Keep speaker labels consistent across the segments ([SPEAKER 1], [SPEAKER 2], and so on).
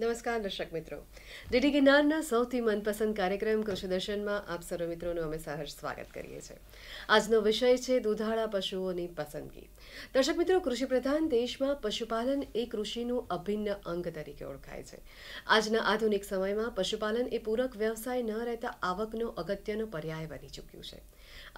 [SPEAKER 1] નમસ્કાર દર્શક મિત્રો ડીડી ગિરનારના સૌથી મનપસંદ કાર્યક્રમ કૃષિ દર્શનમાં આપ સર્વ મિત્રોનું અમે સહર્ષ સ્વાગત કરીએ છીએ આજનો વિષય છે દુધાળા પશુઓની પસંદગી દર્શક મિત્રો કૃષિપ્રધાન દેશમાં પશુપાલન એ કૃષિનું અભિન્ન અંગ તરીકે ઓળખાય છે આજના આધુનિક સમયમાં પશુપાલન એ પૂરક વ્યવસાય ન રહેતા આવકનો અગત્યનો પર્યાય બની ચૂક્યું છે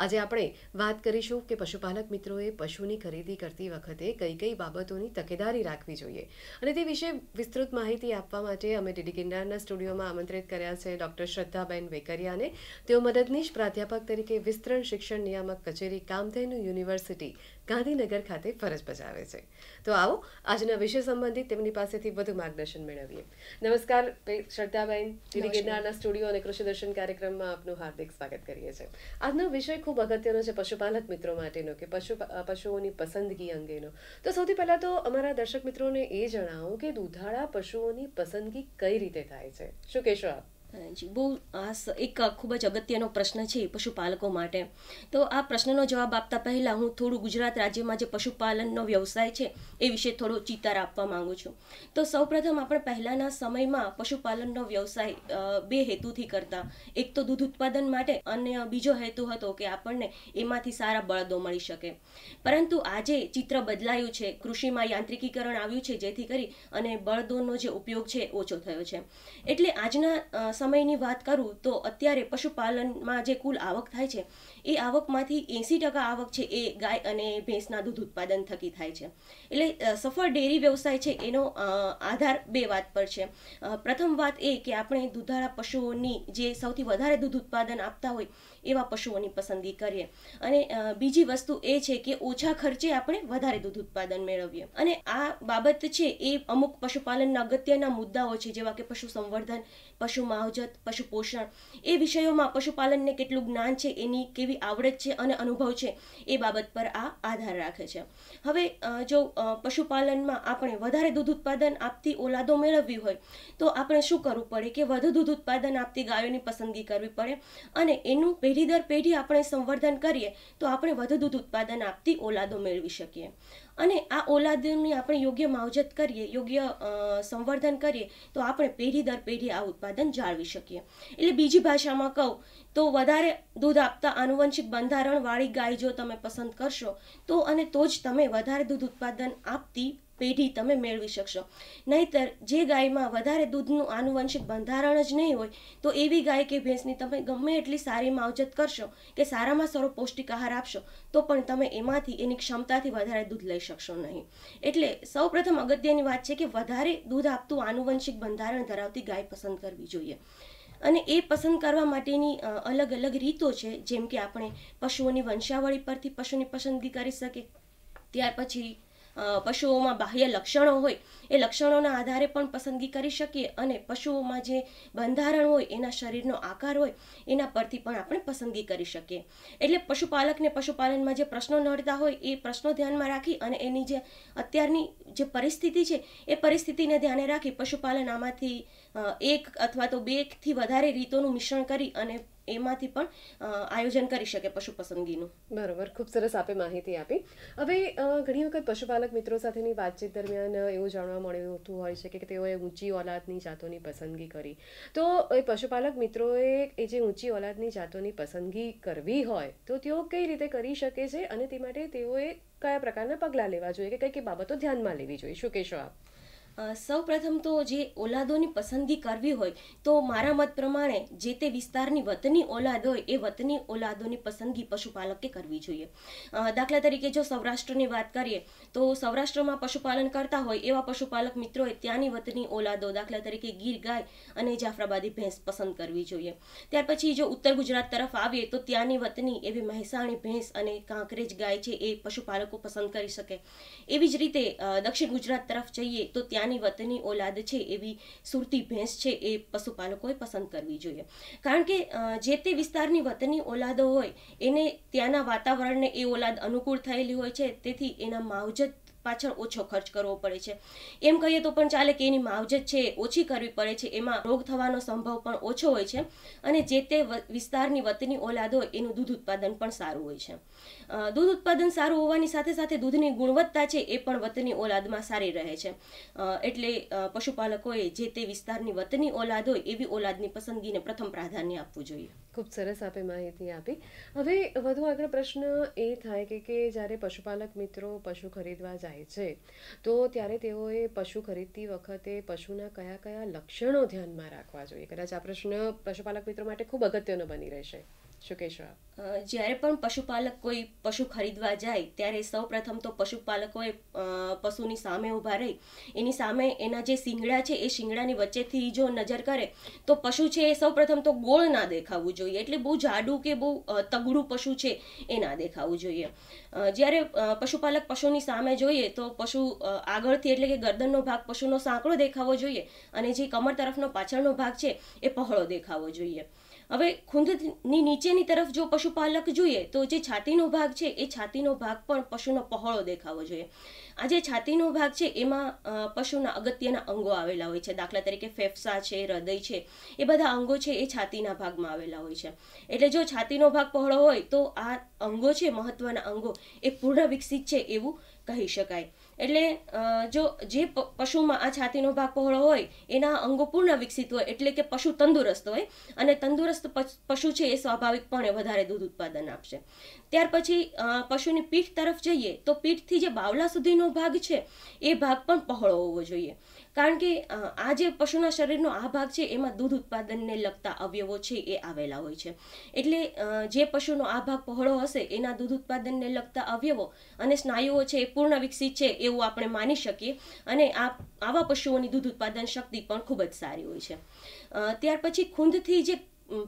[SPEAKER 1] આજે આપણે વાત કરીશું કે પશુપાલક મિત્રોએ પશુની ખરીદી કરતી વખતે કઈ કઈ બાબતોની તકેદારી રાખવી જોઈએ અને તે વિશે વિસ્તૃત માહિતી આપવા માટે અમે ડીડી ગિરનારના સ્ટુડિયોમાં આમંત્રિત કર્યા છે ડૉક્ટર શ્રદ્ધાબેન વેકરિયાને તેઓ મદદનીશ પ્રાધ્યાપક તરીકે વિસ્તરણ શિક્ષણ નિયામક કચેરી કામધેનુ યુનિવર્સિટી ગાંધીનગર ખાતે ફરજ બજાવે છે તો આવો આજના વિષય સંબંધિત તેમની પાસેથી વધુ માર્ગદર્શન મેળવીએ નમસ્કાર શ્રદ્ધાબેન શ્રી ગિરનારના સ્ટુડિયો અને કૃષિ દર્શન કાર્યક્રમમાં આપનું હાર્દિક સ્વાગત કરીએ છીએ આજનો વિષય ખૂબ અગત્યનો છે પશુપાલક મિત્રો માટેનો કે પશુ પશુઓની પસંદગી અંગેનો તો સૌથી પહેલાં તો અમારા દર્શક મિત્રોને એ જણાવો કે દૂધાળા પશુઓની પસંદગી કઈ
[SPEAKER 2] રીતે થાય છે શું કહેશો આપ જી બહુ આ એક ખૂબ જ અગત્યનો પ્રશ્ન છે પશુપાલકો માટે તો આ પ્રશ્નનો જવાબ આપતા પહેલાં હું થોડું ગુજરાત રાજ્યમાં જે પશુપાલનનો વ્યવસાય છે એ વિશે થોડો ચિતાર આપવા માગું છું તો સૌપ્રથમ આપણે પહેલાંના સમયમાં પશુપાલનનો વ્યવસાય બે હેતુથી કરતા એક તો દૂધ ઉત્પાદન માટે અને બીજો હેતુ હતો કે આપણને એમાંથી સારા બળદો મળી શકે પરંતુ આજે ચિત્ર બદલાયું છે કૃષિમાં યાંત્રિકીકરણ આવ્યું છે જેથી કરી અને બળદોનો જે ઉપયોગ છે ઓછો થયો છે એટલે આજના સમયની વાત કરું તો અત્યારે પશુપાલનમાં જે કુલ આવક થાય છે એ આવકમાંથી એંસી ટકા આવક છે એ ગાય અને ભેંસના દૂધ ઉત્પાદન થકી થાય છે એટલે સફળ ડેરી વ્યવસાય છે એનો આધાર બે વાત પર છે પ્રથમ વાત એ કે આપણે દૂધાળા પશુઓની જે સૌથી વધારે દૂધ ઉત્પાદન આપતા હોય એવા પશુઓની પસંદગી કરીએ અને બીજી વસ્તુ એ છે કે ઓછા ખર્ચે આપણે વધારે દૂધ ઉત્પાદન મેળવીએ અને આ બાબત છે એ અમુક પશુપાલનના અગત્યના મુદ્દાઓ છે જેવા કે પશુ સંવર્ધન પશુ માવજત પશુ પોષણ એ વિષયોમાં પશુપાલનને કેટલું જ્ઞાન છે એની કેવી કેવી આવડત છે અને અનુભવ છે એ બાબત પર આ આધાર રાખે છે હવે જો પશુપાલનમાં આપણે વધારે દૂધ ઉત્પાદન આપતી ઓલાદો મેળવવી હોય તો આપણે શું કરવું પડે કે વધુ દૂધ ઉત્પાદન આપતી ગાયોની પસંદગી કરવી પડે અને એનું પેઢી દર પેઢી આપણે સંવર્ધન કરીએ તો આપણે વધુ દૂધ ઉત્પાદન આપતી ઓલાદો મેળવી શકીએ અને આ ઓલાદની આપણે યોગ્ય માવજત કરીએ યોગ્ય સંવર્ધન કરીએ તો આપણે પેઢી દર પેઢી આ ઉત્પાદન જાળવી શકીએ એટલે બીજી ભાષામાં કહું તો વધારે દૂધ આપતા આનુવંશિક બંધારણવાળી ગાય જો તમે પસંદ કરશો તો અને તો જ તમે વધારે દૂધ ઉત્પાદન આપતી પેઢી તમે મેળવી શકશો નહીંતર જે ગાયમાં વધારે દૂધનું આનુવંશિક બંધારણ જ નહીં હોય તો એવી ગાય કે ભેંસની તમે ગમે એટલી સારી માવજત કરશો કે સારામાં સારો પૌષ્ટિક આહાર આપશો તો પણ તમે એમાંથી એની ક્ષમતાથી વધારે દૂધ લઈ શકશો નહીં એટલે સૌપ્રથમ અગત્યની વાત છે કે વધારે દૂધ આપતું આનુવંશિક બંધારણ ધરાવતી ગાય પસંદ કરવી જોઈએ અને એ પસંદ કરવા માટેની અલગ અલગ રીતો છે જેમ કે આપણે પશુઓની વંશાવળી પરથી પશુની પસંદગી કરી શકીએ ત્યાર પછી પશુઓમાં બાહ્ય લક્ષણો હોય એ લક્ષણોના આધારે પણ પસંદગી કરી શકીએ અને પશુઓમાં જે બંધારણ હોય એના શરીરનો આકાર હોય એના પરથી પણ આપણે પસંદગી કરી શકીએ એટલે પશુપાલકને પશુપાલનમાં જે પ્રશ્નો નડતા હોય એ પ્રશ્નો ધ્યાનમાં રાખી અને એની જે અત્યારની જે પરિસ્થિતિ છે એ પરિસ્થિતિને ધ્યાને રાખી પશુપાલન આમાંથી એક અથવા તો બેથી વધારે રીતોનું મિશ્રણ કરી અને એમાંથી પણ આયોજન કરી શકે પશુ પસંદગીનું બરાબર ખૂબ સરસ આપે માહિતી આપી હવે ઘણી વખત પશુપાલક
[SPEAKER 1] મિત્રો સાથેની વાતચીત દરમિયાન એવું જાણવા મળ્યું હતું હોય છે કે તેઓએ ઊંચી ઓલાદની જાતોની પસંદગી કરી તો એ પશુપાલક મિત્રોએ એ જે ઊંચી ઓલાદની જાતોની પસંદગી કરવી હોય તો તેઓ કઈ રીતે કરી શકે છે અને તે માટે તેઓએ કયા પ્રકારના પગલાં લેવા જોઈએ કે
[SPEAKER 2] કઈ કઈ બાબતો ધ્યાનમાં લેવી જોઈએ શું કહેશો આપ સૌ પ્રથમ તો જે ઓલાદોની પસંદગી કરવી હોય તો મારા મત પ્રમાણે જે તે વિસ્તારની વતની ઓલાદ હોય એ વતની ઓલાદોની પસંદગી પશુપાલકે કરવી જોઈએ દાખલા તરીકે જો સૌરાષ્ટ્રની વાત કરીએ તો સૌરાષ્ટ્રમાં પશુપાલન કરતા હોય એવા પશુપાલક મિત્રોએ ત્યાંની વતની ઓલાદો દાખલા તરીકે ગીર ગાય અને જાફરાબાદી ભેંસ પસંદ કરવી જોઈએ ત્યાર પછી જો ઉત્તર ગુજરાત તરફ આવીએ તો ત્યાંની વતની એવી મહેસાણી ભેંસ અને કાંકરેજ ગાય છે એ પશુપાલકો પસંદ કરી શકે એવી જ રીતે દક્ષિણ ગુજરાત તરફ જઈએ તો ત્યાં જાની વતની ઓલાદ છે એવી સુરતી ભેંસ છે એ પશુપાલકોએ પસંદ કરવી જોઈએ કારણ કે જે તે વિસ્તારની વતની ઓલાદો હોય એને ત્યાંના વાતાવરણને એ ઓલાદ અનુકૂળ થયેલી હોય છે તેથી એના માવજત પાછળ ઓછો ખર્ચ કરવો પડે છે એમ કહીએ તો પણ ચાલે કે એની માવજત છે ઓછી કરવી પડે છે એમાં રોગ થવાનો સંભવ પણ ઓછો હોય છે અને જે તે વિસ્તારની વતની ઓલાદ હોય એનું દૂધ ઉત્પાદન પણ સારું હોય છે દૂધ ઉત્પાદન સારું હોવાની સાથે સાથે દૂધની ગુણવત્તા છે એ પણ વતની ઓલાદમાં સારી રહે છે એટલે પશુપાલકોએ જે તે વિસ્તારની વતની ઓલાદ હોય એવી ઓલાદની પસંદગીને પ્રથમ પ્રાધાન્ય આપવું જોઈએ
[SPEAKER 1] ખૂબ સરસ આપે માહિતી આપી હવે વધુ આગળ પ્રશ્ન એ થાય કે જ્યારે પશુપાલક મિત્રો પશુ ખરીદવા જાય જાય છે તો ત્યારે તેઓએ પશુ ખરીદતી વખતે પશુના કયા કયા લક્ષણો ધ્યાનમાં રાખવા જોઈએ કદાચ આ પ્રશ્ન પશુપાલક મિત્રો માટે ખૂબ અગત્યનો બની રહેશે શુકેશ્વર
[SPEAKER 2] જ્યારે પણ પશુપાલક કોઈ પશુ ખરીદવા જાય ત્યારે સૌ પ્રથમ તો પશુપાલકોએ પશુની સામે ઊભા રહી એની સામે એના જે શિંગડા છે એ શિંગડાની વચ્ચેથી જો નજર કરે તો પશુ છે એ સૌ પ્રથમ તો ગોળ ના દેખાવું જોઈએ એટલે બહુ જાડું કે બહુ તગડું પશુ છે એ ના દેખાવું જોઈએ જ્યારે પશુપાલક પશુની સામે જોઈએ તો પશુ આગળથી એટલે કે ગરદનનો ભાગ પશુનો સાંકળો દેખાવો જોઈએ અને જે કમર તરફનો પાછળનો ભાગ છે એ પહોળો દેખાવો જોઈએ હવે ખૂંધની નીચેની તરફ જો પશુપાલક જોઈએ તો જે છાતીનો ભાગ છે એ છાતીનો ભાગ પણ પશુનો પહોળો દેખાવો જોઈએ આ જે છાતીનો ભાગ છે એમાં પશુના અગત્યના અંગો આવેલા હોય છે દાખલા તરીકે ફેફસા છે હૃદય છે એ બધા અંગો છે એ છાતીના ભાગમાં આવેલા હોય છે એટલે જો છાતીનો ભાગ પહોળો હોય તો આ અંગો છે મહત્વના અંગો એ પૂર્ણ વિકસિત છે એવું કહી શકાય એટલે જો જે પશુમાં આ છાતીનો ભાગ પહોળો હોય એના અંગો પૂર્ણ વિકસિત હોય એટલે કે પશુ તંદુરસ્ત હોય અને તંદુરસ્ત પશુ છે એ સ્વાભાવિકપણે વધારે દૂધ ઉત્પાદન આપશે ત્યાર પછી પશુની પીઠ તરફ જઈએ તો પીઠથી જે બાવલા સુધીનો ભાગ છે એ ભાગ પણ પહોળો હોવો જોઈએ કારણ કે આ જે પશુના શરીરનો આ ભાગ છે એમાં દૂધ ઉત્પાદનને લગતા અવયવો છે એ આવેલા હોય છે એટલે જે પશુનો આ ભાગ પહોળો હશે એના દૂધ ઉત્પાદનને લગતા અવયવો અને સ્નાયુઓ છે એ પૂર્ણ વિકસિત છે એવું આપણે માની શકીએ અને આ આવા પશુઓની દૂધ ઉત્પાદન શક્તિ પણ ખૂબ જ સારી હોય છે ત્યાર પછી ખૂંદથી જે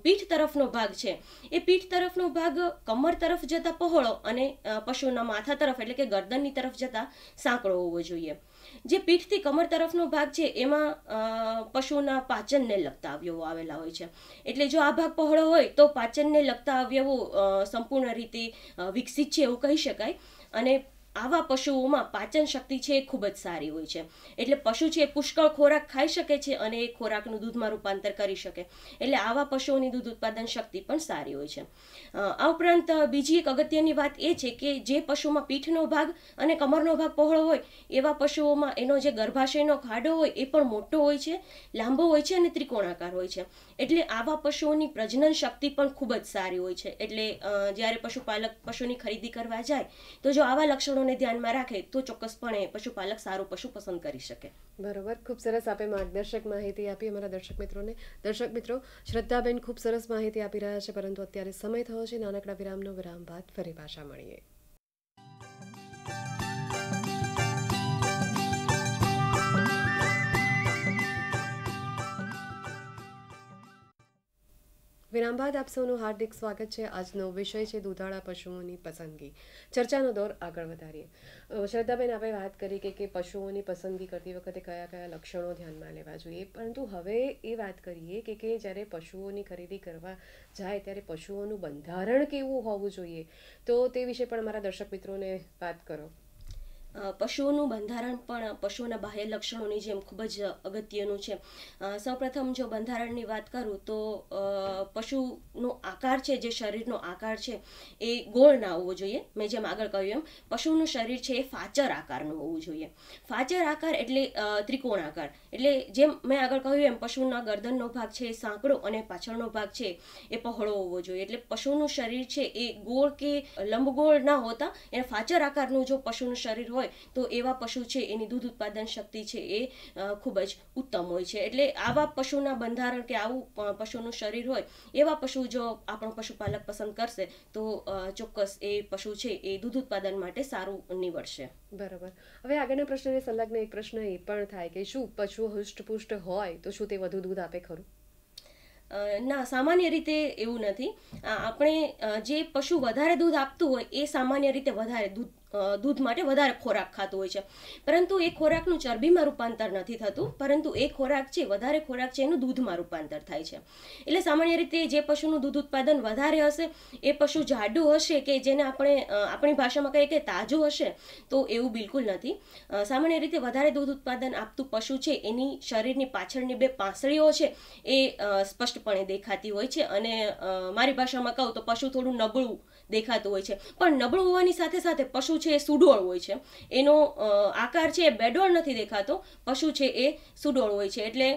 [SPEAKER 2] પીઠ તરફનો ભાગ છે એ પીઠ તરફનો ભાગ કમર તરફ જતા પહોળો અને પશુના માથા તરફ એટલે કે ગરદનની તરફ જતા સાંકળો હોવો જોઈએ જે પીઠથી કમર તરફનો ભાગ છે એમાં પશુના પાચનને લગતા અવયવો આવેલા હોય છે એટલે જો આ ભાગ પહોળો હોય તો પાચનને લગતા અવયવો સંપૂર્ણ રીતે વિકસિત છે એવું કહી શકાય અને આવા પશુઓમાં પાચન શક્તિ છે એ ખૂબ જ સારી હોય છે એટલે પશુ છે એ પુષ્કળ ખોરાક ખાઈ શકે છે અને એ ખોરાકનું દૂધમાં રૂપાંતર કરી શકે એટલે આવા પશુઓની દૂધ ઉત્પાદન શક્તિ પણ સારી હોય છે આ ઉપરાંત બીજી એક અગત્યની વાત એ છે કે જે પશુમાં પીઠનો ભાગ અને કમરનો ભાગ પહોળો હોય એવા પશુઓમાં એનો જે ગર્ભાશયનો ખાડો હોય એ પણ મોટો હોય છે લાંબો હોય છે અને ત્રિકોણાકાર હોય છે એટલે આવા પશુઓની પ્રજનન શક્તિ પણ ખૂબ જ સારી હોય છે એટલે જ્યારે પશુપાલક પશુની ખરીદી કરવા જાય તો જો આવા લક્ષણો બાબતોને ધ્યાનમાં રાખે તો ચોક્કસપણે પશુપાલક સારું પશુ પસંદ કરી શકે
[SPEAKER 1] બરાબર ખૂબ સરસ આપે માર્ગદર્શક માહિતી આપી અમારા દર્શક મિત્રોને દર્શક મિત્રો શ્રદ્ધાબેન ખૂબ સરસ માહિતી આપી રહ્યા છે પરંતુ અત્યારે સમય થયો છે નાનકડા વિરામનો વિરામ બાદ ફરી પાછા મળીએ વિરામ બાદ આપ સૌનું હાર્દિક સ્વાગત છે આજનો વિષય છે દૂધાળા પશુઓની પસંદગી ચર્ચાનો દોર આગળ વધારીએ શ્રદ્ધાબેન આપણે વાત કરી કે કે પશુઓની પસંદગી કરતી વખતે કયા કયા લક્ષણો ધ્યાનમાં લેવા જોઈએ પરંતુ હવે એ વાત કરીએ કે કે જ્યારે પશુઓની ખરીદી કરવા જાય ત્યારે પશુઓનું બંધારણ કેવું
[SPEAKER 2] હોવું જોઈએ તો તે વિશે પણ મારા દર્શક મિત્રોને વાત કરો પશુઓનું બંધારણ પણ પશુઓના બાહ્ય લક્ષણોની જેમ ખૂબ જ અગત્યનું છે સૌપ્રથમ જો બંધારણની વાત કરું તો પશુનો આકાર છે જે શરીરનો આકાર છે એ ગોળ ના હોવો જોઈએ મેં જેમ આગળ કહ્યું એમ પશુનું શરીર છે એ ફાચર આકારનું હોવું જોઈએ ફાચર આકાર એટલે ત્રિકોણ આકાર એટલે જેમ મેં આગળ કહ્યું એમ પશુના ગરદનનો ભાગ છે એ સાંકડો અને પાછળનો ભાગ છે એ પહોળો હોવો જોઈએ એટલે પશુનું શરીર છે એ ગોળ કે લંબગોળ ના હોતા એને ફાચર આકારનું જો પશુનું શરીર હોય હોય તો એવા પશુ છે એની દૂધ ઉત્પાદન શક્તિ છે એ ખૂબ જ ઉત્તમ હોય છે એટલે આવા પશુના બંધારણ કે આવું પશુનું શરીર હોય એવા પશુ જો આપણો પશુપાલક પસંદ કરશે તો ચોક્કસ એ પશુ છે એ દૂધ ઉત્પાદન માટે સારું નીવડશે બરાબર હવે
[SPEAKER 1] આગળના પ્રશ્નને સંલગ્ન એક પ્રશ્ન એ પણ થાય કે શું પશુ હૃષ્ટપુષ્ટ હોય તો શું તે વધુ દૂધ આપે
[SPEAKER 2] ખરું ના સામાન્ય રીતે એવું નથી આપણે જે પશુ વધારે દૂધ આપતું હોય એ સામાન્ય રીતે વધારે દૂધ દૂધ માટે વધારે ખોરાક ખાતું હોય છે પરંતુ એ ખોરાકનું ચરબીમાં રૂપાંતર નથી થતું પરંતુ એ ખોરાક છે વધારે ખોરાક છે એનું દૂધમાં રૂપાંતર થાય છે એટલે સામાન્ય રીતે જે પશુનું દૂધ ઉત્પાદન વધારે હશે એ પશુ જાડું હશે કે જેને આપણે આપણી ભાષામાં કહીએ કે તાજું હશે તો એવું બિલકુલ નથી સામાન્ય રીતે વધારે દૂધ ઉત્પાદન આપતું પશુ છે એની શરીરની પાછળની બે પાંસળીઓ છે એ સ્પષ્ટપણે દેખાતી હોય છે અને મારી ભાષામાં કહું તો પશુ થોડું નબળું દેખાતું હોય છે પણ નબળું હોવાની સાથે સાથે પશુ છે એ સુડોળ હોય છે એનો આકાર છે એ બેડોળ નથી દેખાતો પશુ છે એ સુડોળ હોય છે એટલે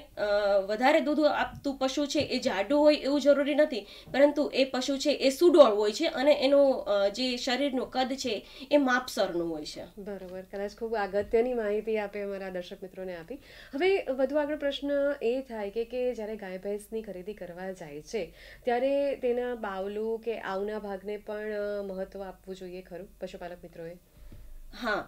[SPEAKER 2] વધારે દૂધ આપતું પશુ છે એ જાડું હોય એવું જરૂરી નથી પરંતુ એ પશુ છે એ સુડોળ હોય છે અને એનો જે શરીરનું કદ છે એ માપસરનું હોય છે બરાબર કદાચ ખૂબ
[SPEAKER 1] અગત્યની માહિતી આપે અમારા દર્શક મિત્રોને આપી હવે વધુ આગળ પ્રશ્ન એ થાય કે કે જ્યારે ગાય ભેંસની ખરીદી કરવા જાય છે ત્યારે તેના બાવલું કે આવના ભાગને પણ પણ મહત્ત્વ
[SPEAKER 2] આપવું જોઈએ ખરું પશુપાલક મિત્રોએ હા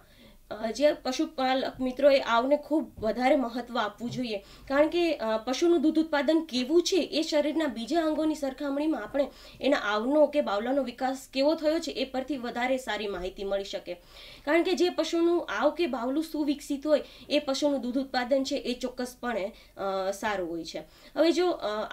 [SPEAKER 2] જે પશુપાલક મિત્રોએ આવને ખૂબ વધારે મહત્ત્વ આપવું જોઈએ કારણ કે પશુનું દૂધ ઉત્પાદન કેવું છે એ શરીરના બીજા અંગોની સરખામણીમાં આપણે એના આવનો કે બાવલાનો વિકાસ કેવો થયો છે એ પરથી વધારે સારી માહિતી મળી શકે કારણ કે જે પશુનું આવ કે બાવલું સુવિકસિત હોય એ પશુનું દૂધ ઉત્પાદન છે એ ચોક્કસપણે સારું હોય છે હવે જો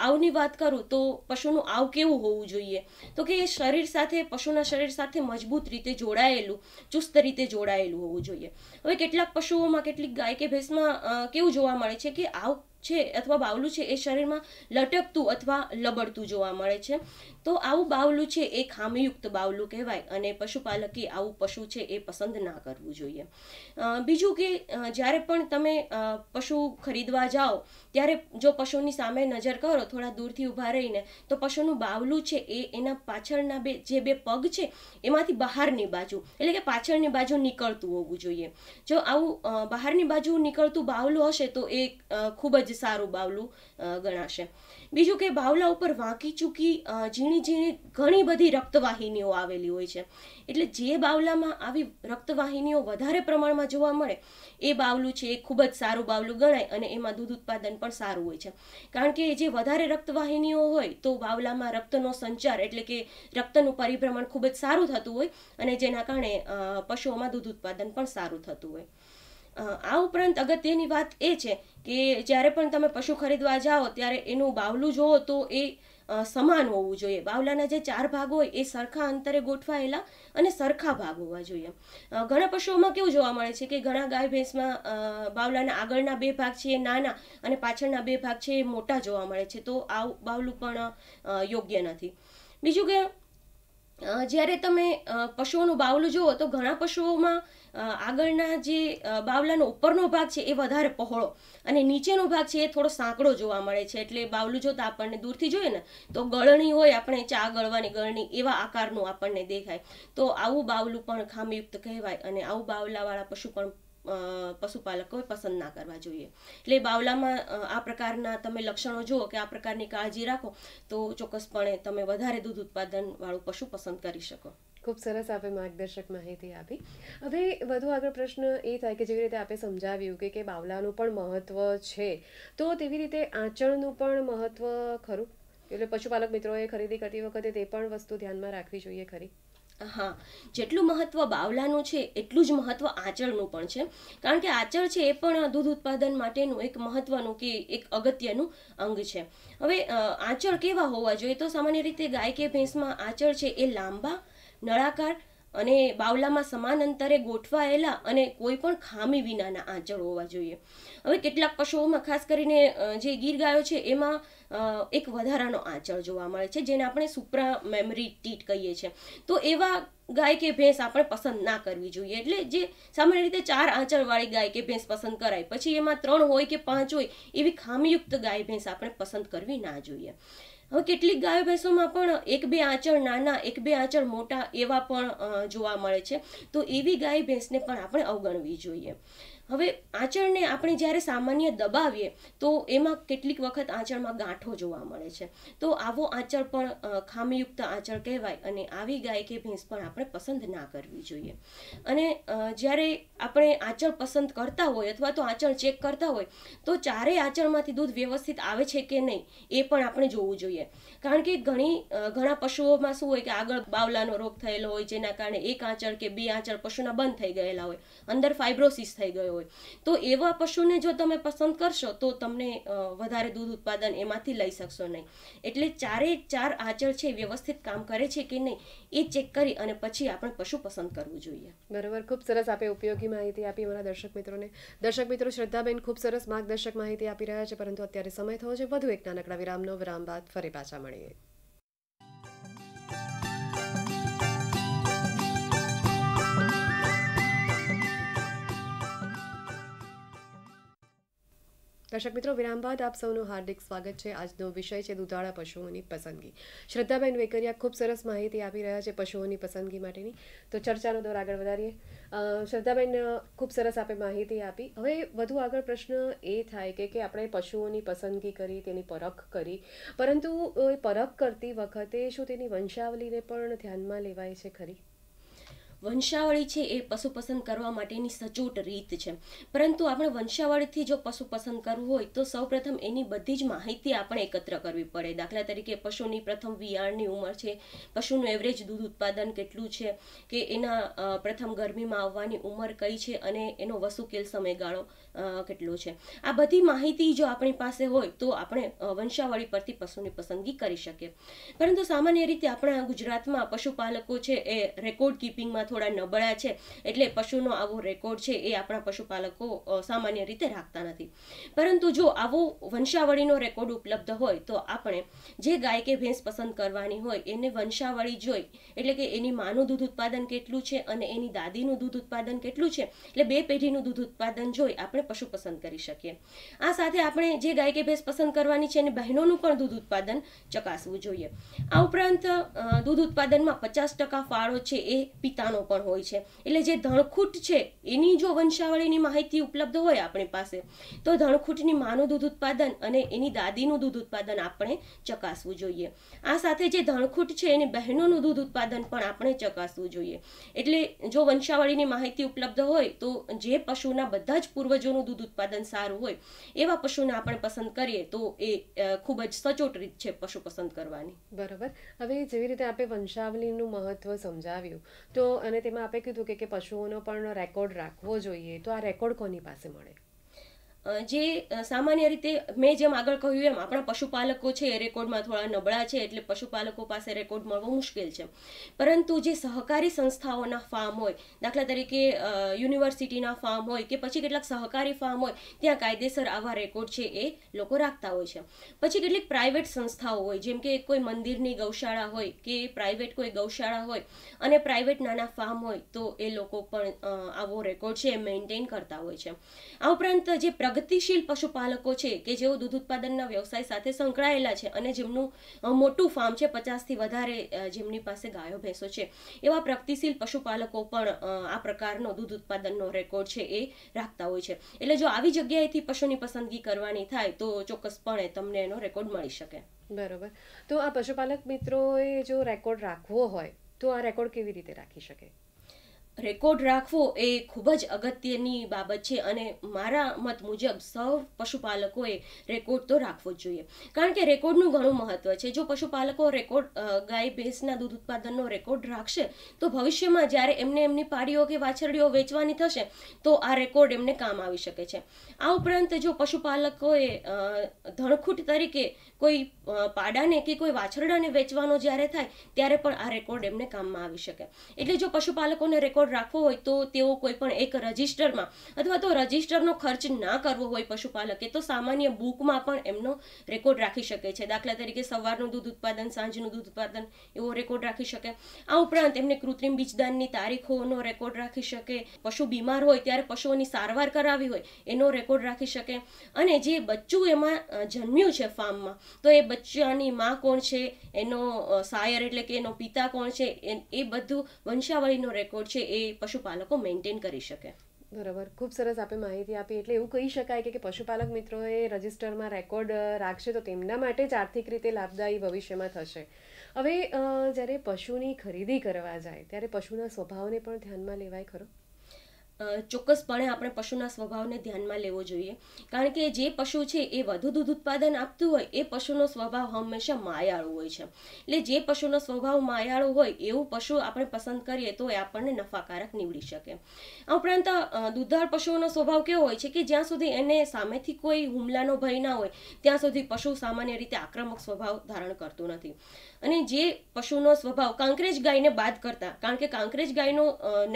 [SPEAKER 2] આવની વાત કરું તો પશુનું આવ કેવું હોવું જોઈએ તો કે એ શરીર સાથે પશુના શરીર સાથે મજબૂત રીતે જોડાયેલું ચુસ્ત રીતે જોડાયેલું હોવું જોઈએ હવે કેટલાક પશુઓમાં કેટલીક ગાય કે ભેંસમાં કેવું જોવા મળે છે કે આવ છે અથવા બાવલું છે એ શરીરમાં લટકતું અથવા લબડતું જોવા મળે છે તો આવું બાવલું છે એ ખામીયુક્ત બાવલું કહેવાય અને પશુપાલકે આવું પશુ છે એ પસંદ ના કરવું જોઈએ બીજું કે જ્યારે પણ તમે પશુ ખરીદવા જાઓ ત્યારે જો પશુની સામે નજર કરો થોડા દૂરથી ઊભા રહીને તો પશુનું બાવલું છે એ એના પાછળના બે જે બે પગ છે એમાંથી બહારની બાજુ એટલે કે પાછળની બાજુ નીકળતું હોવું જોઈએ જો આવું બહારની બાજુ નીકળતું બાવલું હશે તો એ ખૂબ જ જ સારું બાવલું ગણાશે બીજું કે બાવલા ઉપર વાંકી ચૂકી ઝીણી ઝીણી ઘણી બધી રક્તવાહિનીઓ આવેલી હોય છે એટલે જે બાવલામાં આવી રક્તવાહિનીઓ વધારે પ્રમાણમાં જોવા મળે એ બાવલું છે એ ખૂબ જ સારું બાવલું ગણાય અને એમાં દૂધ ઉત્પાદન પણ સારું હોય છે કારણ કે જે વધારે રક્તવાહિનીઓ હોય તો બાવલામાં રક્તનો સંચાર એટલે કે રક્તનું પરિભ્રમણ ખૂબ જ સારું થતું હોય અને જેના કારણે પશુઓમાં દૂધ ઉત્પાદન પણ સારું થતું હોય આ ઉપરાંત અગત્યની વાત એ છે કે જ્યારે પણ તમે પશુ ખરીદવા જાઓ ત્યારે એનું બાવલું જોવો તો એ સમાન હોવું જોઈએ બાવલાના જે ચાર ભાગ હોય એ સરખા અંતરે ગોઠવાયેલા અને સરખા ભાગ હોવા જોઈએ ઘણા પશુઓમાં કેવું જોવા મળે છે કે ઘણા ગાય ભેંસમાં બાવલાના આગળના બે ભાગ છે એ નાના અને પાછળના બે ભાગ છે એ મોટા જોવા મળે છે તો આવું બાવલું પણ યોગ્ય નથી બીજું કે જ્યારે તમે પશુઓનું બાવલું જુઓ તો ઘણા પશુઓમાં આગળના જે બાવલાનો ઉપરનો ભાગ છે એ વધારે પહોળો અને નીચેનો ભાગ છે એ થોડો સાંકડો જોવા મળે છે એટલે બાવલું જોતાં આપણને દૂરથી જોઈએ ને તો ગળણી હોય આપણે ચા ગળવાની ગળણી એવા આકારનું આપણને દેખાય તો આવું બાવલું પણ ખામીયુક્ત કહેવાય અને આવું બાવલાવાળા પશુ પણ પશુપાલકોએ પસંદ ના કરવા જોઈએ એટલે બાવલામાં આ પ્રકારના તમે લક્ષણો જુઓ કે આ પ્રકારની કાળજી રાખો તો ચોક્કસપણે તમે વધારે દૂધ ઉત્પાદનવાળું પશુ પસંદ કરી શકો
[SPEAKER 1] ખૂબ સરસ આપે માર્ગદર્શક માહિતી આપી હવે વધુ આગળ પ્રશ્ન એ થાય કે જેવી રીતે આપે સમજાવ્યું કે કે બાવલાનું પણ મહત્ત્વ છે તો તેવી રીતે આંચળનું પણ મહત્ત્વ ખરું એટલે પશુપાલક મિત્રોએ ખરીદી કરતી વખતે તે પણ વસ્તુ ધ્યાનમાં રાખવી જોઈએ ખરી
[SPEAKER 2] હા જેટલું મહત્ત્વ બાવલાનું છે એટલું જ મહત્ત્વ આંચળનું પણ છે કારણ કે આંચળ છે એ પણ દૂધ ઉત્પાદન માટેનું એક મહત્ત્વનું કે એક અગત્યનું અંગ છે હવે આંચળ કેવા હોવા જોઈએ તો સામાન્ય રીતે ગાય કે ભેંસમાં આંચળ છે એ લાંબા નળાકાર અને બાવલામાં સમાન અંતરે ગોઠવાયેલા અને કોઈ પણ ખામી વિનાના આંચળ હોવા જોઈએ હવે કેટલાક પશુઓમાં ખાસ કરીને જે ગીર ગાયો છે એમાં એક વધારાનો આંચળ જોવા મળે છે જેને આપણે સુપ્રા મેમરી ટીટ કહીએ છીએ તો એવા ગાય કે ભેંસ આપણે પસંદ ના કરવી જોઈએ એટલે જે સામાન્ય રીતે ચાર આંચળવાળી ગાય કે ભેંસ પસંદ કરાય પછી એમાં ત્રણ હોય કે પાંચ હોય એવી ખામીયુક્ત ગાય ભેંસ આપણે પસંદ કરવી ના જોઈએ હવે કેટલીક ગાયો ભેંસોમાં પણ એક બે આંચળ નાના એક બે આંચળ મોટા એવા પણ જોવા મળે છે તો એવી ગાય ભેંસને પણ આપણે અવગણવી જોઈએ હવે આંચળને આપણે જ્યારે સામાન્ય દબાવીએ તો એમાં કેટલીક વખત આંચળમાં ગાંઠો જોવા મળે છે તો આવો આંચળ પણ ખામીયુક્ત આંચળ કહેવાય અને આવી ગાય કે ભેંસ પણ આપણે પસંદ ના કરવી જોઈએ અને જ્યારે આપણે આંચળ પસંદ કરતા હોય અથવા તો આંચળ ચેક કરતા હોય તો ચારેય આંચળમાંથી દૂધ વ્યવસ્થિત આવે છે કે નહીં એ પણ આપણે જોવું જોઈએ કારણ કે ઘણી ઘણા પશુઓમાં શું હોય કે આગળ બાવલાનો રોગ થયેલો હોય જેના કારણે એક આંચળ કે બે આંચળ પશુના બંધ થઈ ગયેલા હોય અંદર ફાઇબ્રોસિસ થઈ ગયો હોય તો એવા પશુને જો તમે પસંદ કરશો તો તમને વધારે દૂધ ઉત્પાદન એમાંથી લઈ શકશો નહીં એટલે ચારે ચાર આચર છે વ્યવસ્થિત કામ કરે છે કે નહીં એ ચેક કરી અને પછી આપણે પશુ પસંદ કરવું જોઈએ
[SPEAKER 1] બરાબર ખૂબ સરસ આપે ઉપયોગી માહિતી આપી મારા દર્શક મિત્રોને દર્શક મિત્રો શ્રદ્ધાબેન ખૂબ સરસ માર્ગદર્શક માહિતી આપી રહ્યા છે પરંતુ અત્યારે સમય થયો છે વધુ એક નાનકડા વિરામનો વિરામ બાદ ફરી પાછા મળીએ દર્શક મિત્રો વિરામ બાદ આપ સૌનું હાર્દિક સ્વાગત છે આજનો વિષય છે દુધાળા પશુઓની પસંદગી શ્રદ્ધાબેન વેકરિયા ખૂબ સરસ માહિતી આપી રહ્યા છે પશુઓની પસંદગી માટેની તો ચર્ચાનો દોર આગળ વધારીએ શ્રદ્ધાબેન ખૂબ સરસ આપે માહિતી આપી હવે વધુ આગળ પ્રશ્ન એ થાય કે કે આપણે પશુઓની પસંદગી કરી તેની પરખ કરી પરંતુ પરખ કરતી વખતે શું તેની વંશાવલીને પણ ધ્યાનમાં
[SPEAKER 2] લેવાય છે ખરી વંશાવળી છે એ પશુ પસંદ કરવા માટેની સચોટ રીત છે પરંતુ આપણે વંશાવળીથી જો પશુ પસંદ કરવું હોય તો સૌપ્રથમ એની બધી જ માહિતી આપણે એકત્ર કરવી પડે દાખલા તરીકે પશુની પ્રથમ વિયાણની ઉંમર છે પશુનું એવરેજ દૂધ ઉત્પાદન કેટલું છે કે એના પ્રથમ ગરમીમાં આવવાની ઉંમર કઈ છે અને એનો વસુકેલ સમયગાળો કેટલો છે આ બધી માહિતી જો આપણી પાસે હોય તો આપણે વંશાવળી પરથી પશુની પસંદગી કરી શકીએ પરંતુ સામાન્ય રીતે આપણા ગુજરાતમાં પશુપાલકો છે એ રેકોર્ડ કીપિંગમાં થોડા નબળા છે એટલે પશુનો આવો રેકોર્ડ છે એ આપણા પશુપાલકો સામાન્ય રીતે રાખતા નથી પરંતુ જો આવો વંશાવળીનો રેકોર્ડ ઉપલબ્ધ હોય તો આપણે જે ગાય કે ભેંસ પસંદ કરવાની હોય એને વંશાવળી જોઈ એટલે કે એની માનું દૂધ ઉત્પાદન કેટલું છે અને એની દાદીનું દૂધ ઉત્પાદન કેટલું છે એટલે બે પેઢીનું દૂધ ઉત્પાદન જોઈ આપણે પશુ પસંદ કરી શકીએ આ સાથે આપણે જે ગાય કે ભેંસ પસંદ કરવાની છે એની બહેનોનું પણ દૂધ ઉત્પાદન ચકાસવું જોઈએ આ ઉપરાંત દૂધ ઉત્પાદનમાં પચાસ ટકા ફાળો છે એ પિતાનો લક્ષણો પણ હોય છે એટલે જે ધણખૂટ છે એની જો વંશાવળીની માહિતી ઉપલબ્ધ હોય આપણી પાસે તો ધણખૂટની માનું દૂધ ઉત્પાદન અને એની દાદીનું દૂધ ઉત્પાદન આપણે ચકાસવું જોઈએ આ સાથે જે ધણખૂટ છે એની બહેનોનું દૂધ ઉત્પાદન પણ આપણે ચકાસવું જોઈએ એટલે જો વંશાવળીની માહિતી ઉપલબ્ધ હોય તો જે પશુના બધા જ પૂર્વજોનું દૂધ ઉત્પાદન સારું હોય એવા પશુને આપણે પસંદ કરીએ તો એ ખૂબ જ સચોટ રીત છે પશુ પસંદ કરવાની
[SPEAKER 1] બરાબર હવે જેવી રીતે આપણે વંશાવલીનું મહત્વ સમજાવ્યું તો અને તેમાં આપે કીધું કે પશુઓનો પણ રેકોર્ડ રાખવો જોઈએ તો આ રેકોર્ડ કોની પાસે મળે
[SPEAKER 2] જે સામાન્ય રીતે મેં જેમ આગળ કહ્યું એમ આપણા પશુપાલકો છે એ રેકોર્ડમાં થોડા નબળા છે એટલે પશુપાલકો પાસે રેકોર્ડ મળવો મુશ્કેલ છે પરંતુ જે સહકારી સંસ્થાઓના ફાર્મ હોય દાખલા તરીકે યુનિવર્સિટીના ફાર્મ હોય કે પછી કેટલાક સહકારી ફાર્મ હોય ત્યાં કાયદેસર આવા રેકોર્ડ છે એ લોકો રાખતા હોય છે પછી કેટલીક પ્રાઇવેટ સંસ્થાઓ હોય જેમ કે કોઈ મંદિરની ગૌશાળા હોય કે પ્રાઇવેટ કોઈ ગૌશાળા હોય અને પ્રાઇવેટ નાના ફાર્મ હોય તો એ લોકો પણ આવો રેકોર્ડ છે એ મેન્ટેન કરતા હોય છે આ ઉપરાંત જે પ્રગ પ્રગતિશીલ પશુપાલકો છે કે જેઓ દૂધ ઉત્પાદનના વ્યવસાય સાથે સંકળાયેલા છે અને જેમનું મોટું ફાર્મ છે પચાસથી વધારે જેમની પાસે ગાયો ભેંસો છે એવા પ્રગતિશીલ પશુપાલકો પણ આ પ્રકારનો દૂધ ઉત્પાદનનો રેકોર્ડ છે એ રાખતા હોય છે એટલે જો આવી જગ્યાએથી પશુની પસંદગી કરવાની થાય તો ચોક્કસપણે તમને એનો રેકોર્ડ મળી શકે
[SPEAKER 1] બરાબર તો આ પશુપાલક મિત્રોએ જો રેકોર્ડ રાખવો હોય તો આ
[SPEAKER 2] રેકોર્ડ કેવી રીતે રાખી શકે રેકોર્ડ રાખવો એ ખૂબ જ અગત્યની બાબત છે અને મારા મત મુજબ સૌ પશુપાલકોએ રેકોર્ડ તો રાખવો જ જોઈએ કારણ કે રેકોર્ડનું ઘણું મહત્વ છે જો પશુપાલકો રેકોર્ડ ગાય ભેંસના દૂધ ઉત્પાદનનો રેકોર્ડ રાખશે તો ભવિષ્યમાં જ્યારે એમને એમની પાડીઓ કે વાછરડીઓ વેચવાની થશે તો આ રેકોર્ડ એમને કામ આવી શકે છે આ ઉપરાંત જો પશુપાલકોએ ધણખૂટ તરીકે કોઈ પાડાને કે કોઈ વાછરડાને વેચવાનો જ્યારે થાય ત્યારે પણ આ રેકોર્ડ એમને કામમાં આવી શકે એટલે જો પશુપાલકોને રેકોર્ડ રેકોર્ડ રાખવો હોય તો તેઓ કોઈ પણ એક રજિસ્ટરમાં અથવા તો રજિસ્ટરનો ખર્ચ ના કરવો હોય પશુપાલકે તો સામાન્ય બુકમાં પણ એમનો રેકોર્ડ રાખી શકે છે દાખલા તરીકે સવારનું દૂધ ઉત્પાદન સાંજનું દૂધ ઉત્પાદન એવો રેકોર્ડ રાખી શકે આ ઉપરાંત એમને કૃત્રિમ બીજદાનની તારીખોનો રેકોર્ડ રાખી શકે પશુ બીમાર હોય ત્યારે પશુઓની સારવાર કરાવી હોય એનો રેકોર્ડ રાખી શકે અને જે બચ્ચું એમાં જન્મ્યું છે ફાર્મમાં તો એ બચ્ચાની માં કોણ છે એનો સાયર એટલે કે એનો પિતા કોણ છે એ બધું વંશાવળીનો રેકોર્ડ છે એ એ પશુપાલકો મેન્ટેન કરી શકે
[SPEAKER 1] બરાબર ખૂબ સરસ આપે માહિતી આપી એટલે એવું કહી શકાય કે પશુપાલક મિત્રોએ રજિસ્ટરમાં રેકોર્ડ રાખશે તો તેમના માટે જ આર્થિક રીતે લાભદાયી ભવિષ્યમાં થશે હવે જ્યારે પશુની ખરીદી કરવા
[SPEAKER 2] જાય ત્યારે પશુના સ્વભાવને પણ ધ્યાનમાં લેવાય ખરો ચોક્કસપણે આપણે પશુના સ્વભાવને ધ્યાનમાં લેવો જોઈએ કારણ કે જે પશુ છે એ વધુ દૂધ ઉત્પાદન આપતું હોય એ પશુનો સ્વભાવ હંમેશા માયાળો હોય છે એટલે જે પશુનો સ્વભાવ માયાળો હોય એવું પશુ આપણે પસંદ કરીએ તો એ આપણને નફાકારક નીવડી શકે આ ઉપરાંત દૂધાળ પશુઓનો સ્વભાવ કેવો હોય છે કે જ્યાં સુધી એને સામેથી કોઈ હુમલાનો ભય ના હોય ત્યાં સુધી પશુ સામાન્ય રીતે આક્રમક સ્વભાવ ધારણ કરતું નથી અને જે પશુનો સ્વભાવ કાંકરેજ ગાયને બાદ કરતા કારણ કે કાંકરેજ ગાયનો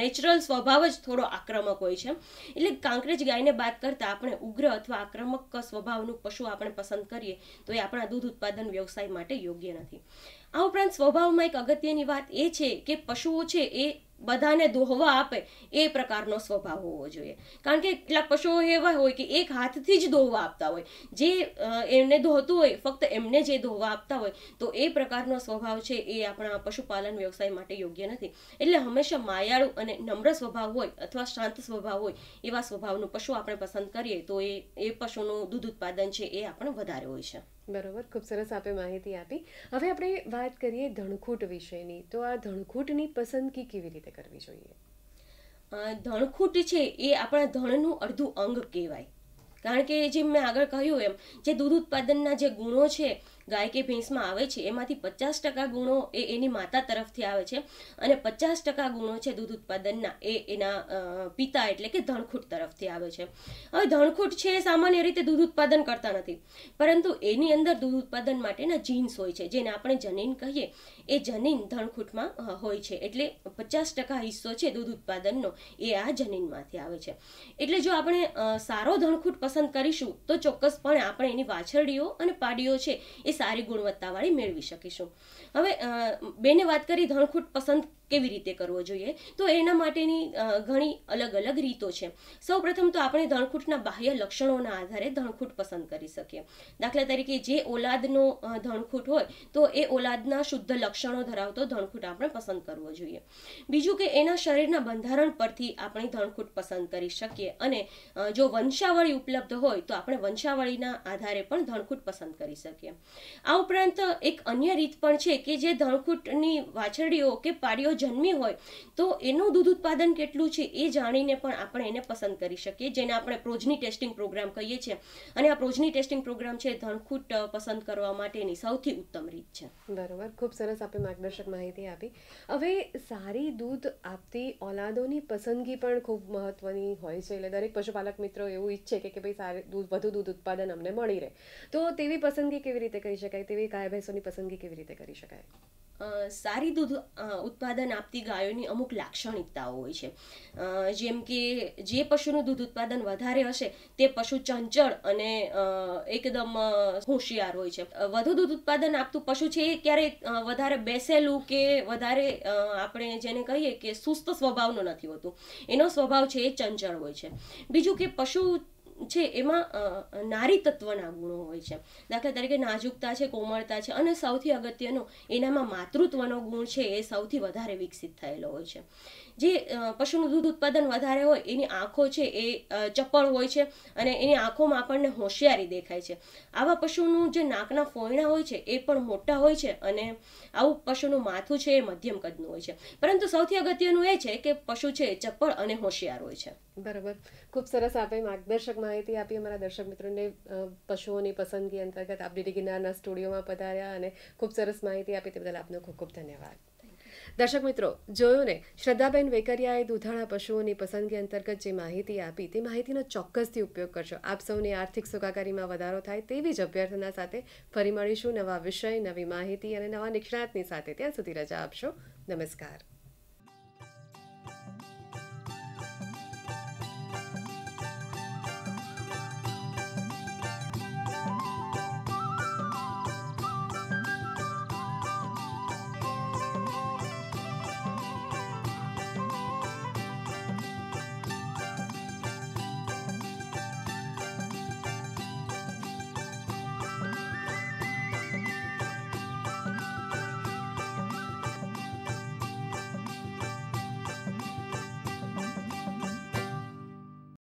[SPEAKER 2] નેચરલ સ્વભાવ જ થોડો આક્રમક આક્રમક હોય છે એટલે કાંકરેજ ગાયને બાદ કરતા આપણે ઉગ્ર અથવા આક્રમક સ્વભાવનું પશુ આપણે પસંદ કરીએ તો એ આપણા દૂધ ઉત્પાદન વ્યવસાય માટે યોગ્ય નથી આ ઉપરાંત સ્વભાવમાં એક અગત્યની વાત એ છે કે પશુઓ છે એ બધાને દોહવા આપે એ પ્રકારનો સ્વભાવ હોવો જોઈએ કારણ કે કેટલાક પશુઓ એવા હોય કે એક હાથથી જ દોહવા આપતા હોય જે એમને દોહતું હોય ફક્ત એમને જે દોહવા આપતા હોય તો એ પ્રકારનો સ્વભાવ છે એ આપણા પશુપાલન વ્યવસાય માટે યોગ્ય નથી એટલે હંમેશા માયાળુ અને નમ્ર સ્વભાવ હોય અથવા શાંત સ્વભાવ હોય એવા સ્વભાવનું પશુ આપણે પસંદ કરીએ તો એ એ પશુનું દૂધ ઉત્પાદન છે એ આપણે વધારે હોય છે બરોબર
[SPEAKER 1] ખૂબ સરસ આપે માહિતી આપી હવે આપણે વાત કરીએ ધણખૂટ વિશેની તો આ ધણખૂટની
[SPEAKER 2] પસંદગી કેવી રીતે રીતે કરવી જોઈએ ધણખૂટ છે એ આપણા ધણનું અડધું અંગ કહેવાય કારણ કે જેમ મેં આગળ કહ્યું એમ જે દૂધ ઉત્પાદનના જે ગુણો છે ગાય કે ભેંસમાં આવે છે એમાંથી પચાસ ટકા ગુણો એ એની માતા તરફથી આવે છે અને પચાસ ટકા ગુણો છે દૂધ ઉત્પાદનના એ એના પિતા એટલે કે ધણખૂટ તરફથી આવે છે હવે ધણખૂટ છે સામાન્ય રીતે દૂધ ઉત્પાદન કરતા નથી પરંતુ એની અંદર દૂધ ઉત્પાદન માટેના જીન્સ હોય છે જેને આપણે જનીન કહીએ એ જનીન ધણખૂટમાં હોય છે એટલે પચાસ ટકા હિસ્સો છે દૂધ ઉત્પાદનનો એ આ જનીનમાંથી આવે છે એટલે જો આપણે સારો ધણખૂટ પસંદ કરીશું તો ચોક્કસપણે આપણે એની વાછરડીઓ અને પાડીઓ છે એ સારી ગુણવત્તાવાળી મેળવી શકીશું હવે બેને વાત કરી ધણખૂટ પસંદ કેવી રીતે કરવો જોઈએ તો એના માટેની ઘણી અલગ અલગ રીતો છે સૌપ્રથમ તો આપણે ધણખૂટના બાહ્ય લક્ષણોના આધારે ધણખૂટ પસંદ કરી શકીએ દાખલા તરીકે જે ઓલાદનો ધણખૂટ હોય તો એ ઓલાદના શુદ્ધ લક્ષણો ધરાવતો ધણખૂટ આપણે પસંદ કરવો જોઈએ બીજું કે એના શરીરના બંધારણ પરથી આપણે ધણખૂટ પસંદ કરી શકીએ અને જો વંશાવળી ઉપલબ્ધ હોય તો આપણે વંશાવળીના આધારે પણ ધણખૂટ પસંદ કરી શકીએ આ ઉપરાંત એક અન્ય રીત પણ છે કે જે ધણખૂટની વાછરડીઓ કે પાડીઓ જન્મી હોય તો એનું દૂધ ઉત્પાદન કેટલું છે એ જાણીને પણ આપણે એને પસંદ કરી શકીએ જેને આપણે પ્રોજની ટેસ્ટિંગ પ્રોગ્રામ કહીએ છીએ અને આ પ્રોજની ટેસ્ટિંગ પ્રોગ્રામ છે ધણખૂટ પસંદ કરવા માટેની સૌથી ઉત્તમ રીત છે બરોબર ખૂબ સરસ આપે માર્ગદર્શક માહિતી આપી હવે
[SPEAKER 1] સારી દૂધ આપતી ઓલાદોની પસંદગી પણ ખૂબ મહત્વની હોય છે એટલે દરેક પશુપાલક મિત્રો એવું ઈચ્છે કે કે ભાઈ સારી દૂધ વધુ દૂધ ઉત્પાદન અમને મળી રહે તો તેવી પસંદગી કેવી રીતે કરી શકાય તેવી ગાય ભેંસોની પસંદગી કેવી રીતે કરી શકાય
[SPEAKER 2] સારી દૂધ ઉત્પાદન આપતી ગાયોની અમુક લાક્ષણિકતાઓ હોય છે જેમ કે જે પશુનું દૂધ ઉત્પાદન વધારે હશે તે પશુ ચંચળ અને એકદમ હોશિયાર હોય છે વધુ દૂધ ઉત્પાદન આપતું પશુ છે એ ક્યારેક વધારે બેસેલું કે વધારે આપણે જેને કહીએ કે સુસ્ત સ્વભાવનો નથી હોતું એનો સ્વભાવ છે એ ચંચળ હોય છે બીજું કે પશુ છે એમાં નારી તત્વના ગુણો હોય છે દાખલા તરીકે નાજુકતા છે કોમળતા છે અને સૌથી અગત્યનો એનામાં માતૃત્વનો ગુણ છે એ સૌથી વધારે વિકસિત થયેલો હોય છે જે પશુનું દૂધ ઉત્પાદન વધારે હોય એની આંખો છે એ ચપળ હોય છે અને એની આંખોમાં આપણને હોશિયારી દેખાય છે આવા પશુનું જે નાકના ફોયણા હોય છે એ પણ મોટા હોય છે અને આવું પશુનું માથું છે એ મધ્યમ કદનું હોય છે પરંતુ સૌથી અગત્યનું એ છે કે પશુ છે એ ચપળ અને હોશિયાર હોય છે બરાબર ખૂબ સરસ આપે
[SPEAKER 1] માર્ગદર્શક માહિતી આપી અમારા દર્શક મિત્રોને પશુઓની પસંદગી અંતર્ગત આપડી ડીડી ગિરનારના સ્ટુડિયોમાં પધાર્યા અને ખૂબ સરસ માહિતી આપી તે બદલ આપનો ખૂબ ખૂબ ધન્યવાદ દર્શક મિત્રો જોયું ને શ્રદ્ધાબેન વેકરિયાએ દૂધાળા પશુઓની પસંદગી અંતર્ગત જે માહિતી આપી તે માહિતીનો ચોક્કસથી ઉપયોગ કરશો આપ સૌની આર્થિક સુખાકારીમાં વધારો થાય તેવી જ અભ્યર્થના સાથે ફરી મળીશું નવા વિષય નવી માહિતી અને નવા નિષ્ણાતની સાથે ત્યાં સુધી રજા આપશો નમસ્કાર